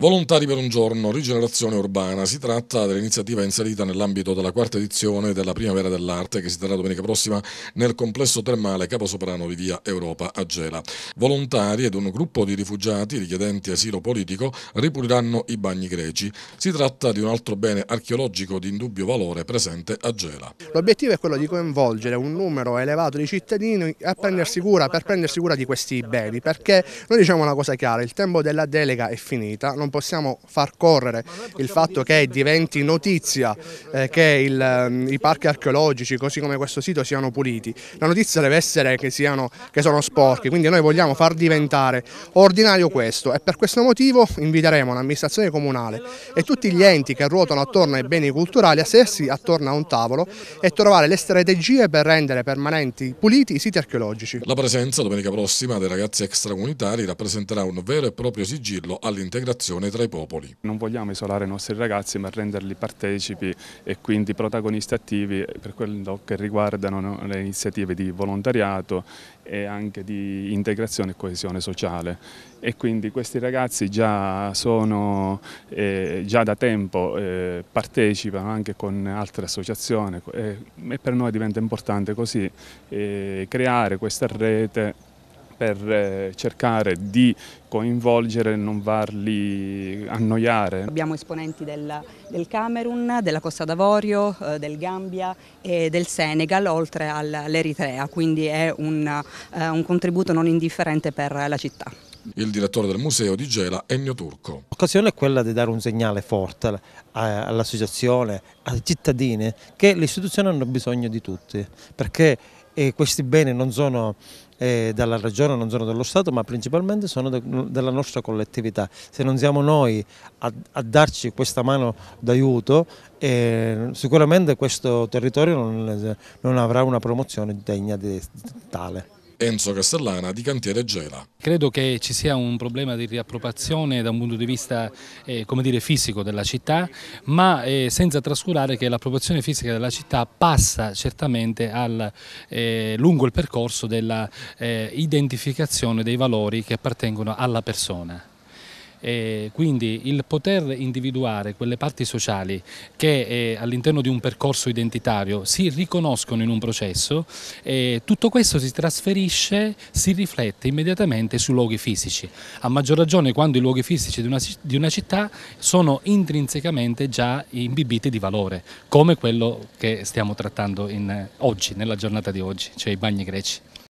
Volontari per un giorno, rigenerazione urbana. Si tratta dell'iniziativa inserita nell'ambito della quarta edizione della Primavera dell'Arte che si terrà domenica prossima nel complesso termale Caposoprano di Via Europa a Gela. Volontari ed un gruppo di rifugiati richiedenti asilo politico ripuliranno i bagni greci. Si tratta di un altro bene archeologico di indubbio valore presente a Gela. L'obiettivo è quello di coinvolgere un numero elevato di cittadini prendersi cura, per prendersi cura di questi beni, perché noi diciamo una cosa chiara, il tempo della delega è finita, non non possiamo far correre il fatto che diventi notizia eh, che il, ehm, i parchi archeologici, così come questo sito, siano puliti. La notizia deve essere che, siano, che sono sporchi, quindi noi vogliamo far diventare ordinario questo e per questo motivo inviteremo l'amministrazione comunale e tutti gli enti che ruotano attorno ai beni culturali a sedersi attorno a un tavolo e trovare le strategie per rendere permanenti puliti i siti archeologici. La presenza domenica prossima dei ragazzi extracomunitari rappresenterà un vero e proprio sigillo all'integrazione coesione tra i popoli. Non vogliamo isolare i nostri ragazzi ma renderli partecipi e quindi protagonisti attivi per quello che riguardano le iniziative di volontariato e anche di integrazione e coesione sociale e quindi questi ragazzi già, sono, eh, già da tempo eh, partecipano anche con altre associazioni e, eh, e per noi diventa importante così eh, creare questa rete per eh, cercare di coinvolgere, e non farli annoiare. Abbiamo esponenti del, del Camerun, della Costa d'Avorio, eh, del Gambia e del Senegal, oltre all'Eritrea, quindi è un, eh, un contributo non indifferente per la città. Il direttore del museo di Gela, Ennio Turco. L'occasione è quella di dare un segnale forte all'associazione, ai cittadini, che le istituzioni hanno bisogno di tutti, perché e questi beni non sono eh, dalla Regione, non sono dello Stato, ma principalmente sono de della nostra collettività. Se non siamo noi a, a darci questa mano d'aiuto, eh, sicuramente questo territorio non, non, avrà una promozione degna di, di tale. Enzo Castellana di Cantiere Gela. Credo che ci sia un problema di riappropriazione da un punto di vista eh, dire, fisico della città, ma eh, senza trascurare che l'appropriazione fisica della città passa certamente al, eh, lungo il percorso dell'identificazione eh, dei valori che appartengono alla persona. Eh, quindi il poter individuare quelle parti sociali che eh, all'interno di un percorso identitario si riconoscono in un processo, eh, tutto questo si trasferisce, si riflette immediatamente sui luoghi fisici, a maggior ragione quando i luoghi fisici di una, di una città sono intrinsecamente già imbibiti di valore, come quello che stiamo trattando in, oggi, nella giornata di oggi, cioè i bagni greci.